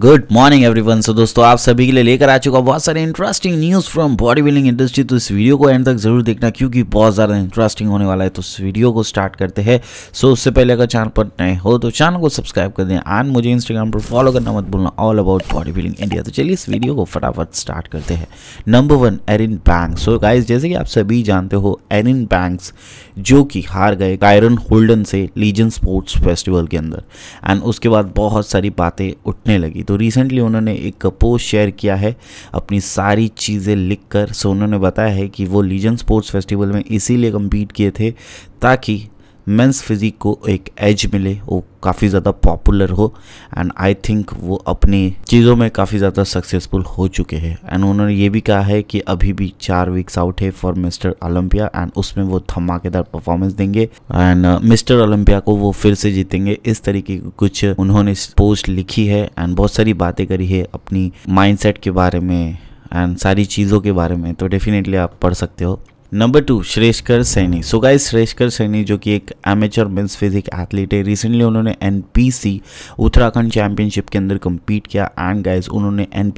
Good morning everyone so दोस्तों आप सभी के लिए लेकर आ चुका बहुत सारे interesting news from body building industry तो इस वीडियो को एंड तक जरूर देखना क्योंकि बहुत ज़्यादा इंटरेस्टिंग होने वाला है तो इस वीडियो को स्टार्ट करते हैं सो so, उससे पहले अगर चैनल पर नए हो तो चैनल को सब्सक्राइब कर दें एंड मुझे इंस्टाग्राम पर फॉलो करना मत भूलना all about body building India तो चलिए इस वीडियो को फटाफट स्टार्ट करते हैं number one Erin Banks so guys जैसे कि आप सभी जानते हो एरिन बैंक्स जो कि हार गए कायरन होल्डन से लीजन स्पोर्ट्स फेस्टिवल के अंदर एंड उसके बाद बहुत सारी बातें उठने लगी तो रिसेंटली उन्होंने एक पोस्ट शेयर किया है अपनी सारी चीज़ें लिख कर सो उन्होंने बताया है कि वो लीजन स्पोर्ट्स फेस्टिवल में इसीलिए कम्पीट किए थे ताकि मेंस फिजिक को एक एज मिले वो काफ़ी ज़्यादा पॉपुलर हो एंड आई थिंक वो अपनी चीज़ों में काफ़ी ज़्यादा सक्सेसफुल हो चुके हैं एंड उन्होंने ये भी कहा है कि अभी भी चार वीक्स आउट है फॉर मिस्टर ओलंपिया एंड उसमें वो धमाकेदार परफॉर्मेंस देंगे एंड मिस्टर ओलंपिया को वो फिर से जीतेंगे इस तरीके की कुछ उन्होंने पोस्ट लिखी है एंड बहुत सारी बातें करी है अपनी माइंड के बारे में एंड सारी चीज़ों के बारे में तो डेफिनेटली आप पढ़ सकते हो number two Shreshkar Saini so guys Shreshkar Saini जो कि एक एमेचर मेंस फिजिक एथलीट है रिसेंटली उन्होंने एन उत्तराखंड चैंपियनशिप के अंदर कम्पीट किया एंड गाइस उन्होंने एन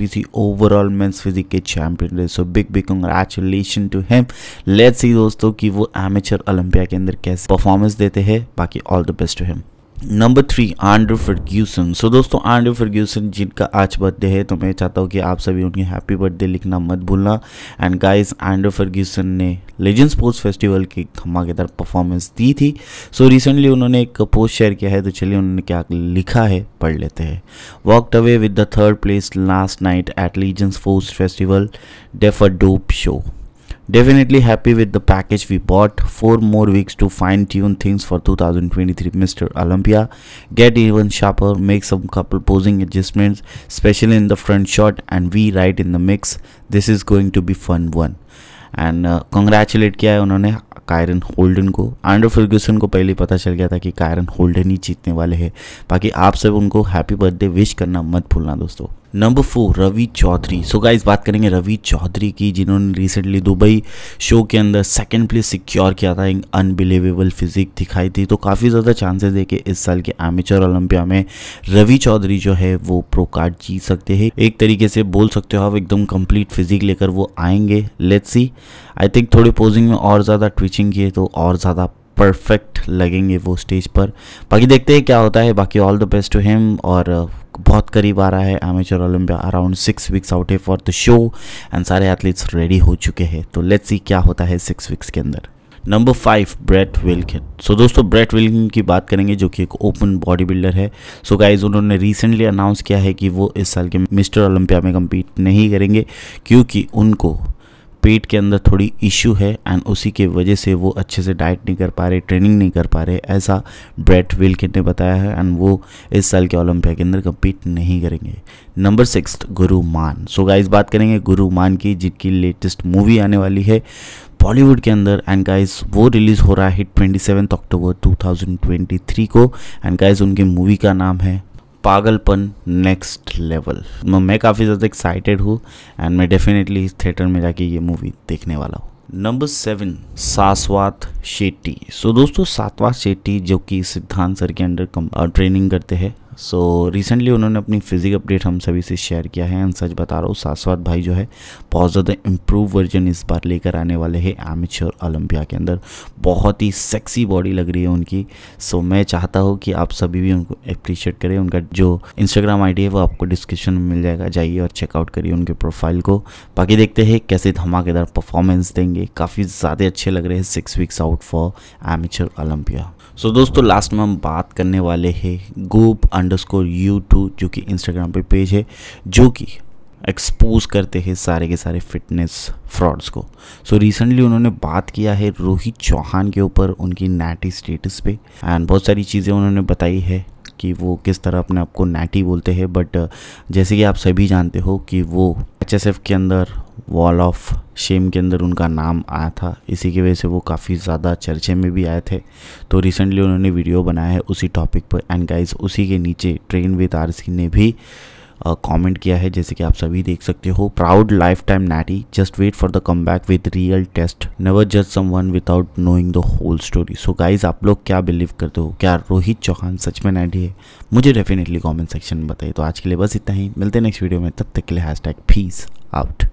ओवरऑल मेंस फिजिक के चैंपियन रहे so big big congratulation to him let's see दोस्तों कि वो एमेचर ओलंपिया के अंदर कैसे परफॉर्मेंस देते हैं बाकी all the best to him number three Andrew Ferguson so दोस्तों आंड्रू फर्ग्यूसन जिनका आज बर्थडे है तो मैं चाहता हूँ कि आप सभी उनके हैप्पी बर्थडे लिखना मत भूलना एंड गाइस आंड्रू फर्ग्यूसन ने लेजेंड स्पोर्ट्स फेस्टिवल की धमाकेदार परफॉर्मेंस दी थी सो so, रिसेंटली उन्होंने एक पोस्ट शेयर किया है तो चलिए उन्होंने क्या लिखा है पढ़ लेते हैं walked away with the third place last night at Legion sports festival def a dope show Definitely happy with the package we bought. four more weeks to fine tune things for 2023 Mr. Olympia. Get even sharper, make some couple posing adjustments, especially in the front shot and we right in the mix. This is going to be fun one. And congratulate uh, किया है उन्होंने Kieron holding को आंड्रो Fergusson को पहले पता चल गया था कि कायरन होल्डन ही जीतने वाले हैं बाकी आप सब उनको हैप्पी बर्थडे विश करना मत भूलना दोस्तों number four Ravi Chaudhary so guys बात करेंगे रवि चौधरी की जिन्होंने रिसेंटली दुबई शो के अंदर सेकंड प्लेस सिक्योर किया था एक अनबिलीवेबल फिजिक दिखाई थी तो काफ़ी ज़्यादा चांसेस है कि इस साल के एमेचर ओलंपिया में रवि चौधरी जो है वो प्रो कार्ड जीत सकते हैं एक तरीके से बोल सकते हो आप एकदम कंप्लीट फिजिक लेकर वो आएंगे लेट्स सी आई थिंक थोड़ी पोजिंग में और ज़्यादा ट्विचिंग किए तो और ज़्यादा परफेक्ट लगेंगे वो स्टेज पर बाकी देखते हैं क्या होता है बाकी all the best to him और uh, बहुत करीब आ रहा है amateur Olympia around six weeks out है फॉर द शो एंड सारे एथलीट्स रेडी हो चुके हैं तो लेट्स सी क्या होता है सिक्स वीक्स के अंदर number five Brett Wilkin so दोस्तों ब्रेट विल्किन की बात करेंगे जो कि एक ओपन बॉडी बिल्डर है सो so गाइज उन्होंने रिसेंटली अनाउंस किया है कि वो इस साल के मिस्टर ओलंपिया में कम्पीट नहीं करेंगे क्योंकि उनको पेट के अंदर थोड़ी इश्यू है एंड उसी के वजह से वो अच्छे से डाइट नहीं कर पा रहे ट्रेनिंग नहीं कर पा रहे ऐसा ब्रेट विल्किट ने बताया है एंड वो इस साल के ओलंपिया के अंदर कम्पीट नहीं करेंगे नंबर सिक्स गुरु मान सो so गाइस बात करेंगे गुरु मान की जिनकी लेटेस्ट मूवी आने वाली है बॉलीवुड के अंदर एंड गाइस वो रिलीज़ हो रहा है ट्वेंटी सेवन अक्टूबर टू को एंड गाइज उनकी मूवी का नाम है पागलपन नेक्स्ट लेवल मैं काफ़ी ज़्यादा एक्साइटेड हूँ एंड मैं डेफिनेटली इस थिएटर में जाके ये मूवी देखने वाला हूँ number seven Saswat Shetty so so, दोस्तों सातवा शेट्टी जो कि सिद्धांत सर के अंडर ट्रेनिंग uh, करते हैं सो so, रिसेंटली उन्होंने अपनी फिज़िक अपडेट हम सभी से शेयर किया है एंड सच बता रहा हूँ सासवाद भाई जो है बहुत ज़्यादा इम्प्रूव वर्जन इस बार लेकर आने वाले हैं एमेच्योर ओलंपिया के अंदर बहुत ही सेक्सी बॉडी लग रही है उनकी सो so, मैं चाहता हूँ कि आप सभी भी उनको अप्रिशिएट करें उनका जो इंस्टाग्राम आई है वो आपको डिस्क्रिप्शन में मिल जाएगा जाइए और चेकआउट करिए उनके प्रोफाइल को बाकी देखते हैं कैसे धमाकेदार परफॉर्मेंस देंगे काफ़ी ज़्यादा अच्छे लग रहे हैं six weeks out for amateur Olympia so so, दोस्तों लास्ट में हम बात करने वाले हैं गोप अंडरस्कोर यू जो कि इंस्टाग्राम पे पेज है जो कि एक्सपोज करते हैं सारे के सारे फिटनेस फ्रॉड्स को सो so, रिसेंटली उन्होंने बात किया है रोहित चौहान के ऊपर उनकी नैटी स्टेटस पे एंड बहुत सारी चीज़ें उन्होंने बताई है कि वो किस तरह अपने आप को नैटी बोलते हैं बट जैसे कि आप सभी जानते हो कि वो एच के अंदर वॉल ऑफ शेम के अंदर उनका नाम आया था इसी की वजह से वो काफ़ी ज़्यादा चर्चे में भी आए थे तो रिसेंटली उन्होंने वीडियो बनाया है उसी टॉपिक पर एंड गाइस उसी के नीचे ट्रेन विद आर ने भी कमेंट uh, किया है जैसे कि आप सभी देख सकते हो proud lifetime natty just wait for the comeback with real test never जज someone without knowing the whole story so guys आप लोग क्या बिलीव करते हो क्या रोहित चौहान सच में नैटी है मुझे डेफिनेटली कॉमेंट सेक्शन में बताइए तो आज के लिए बस इतना ही मिलते हैं नेक्स्ट वीडियो में तब तक के लिए हैश टैग फीस आउट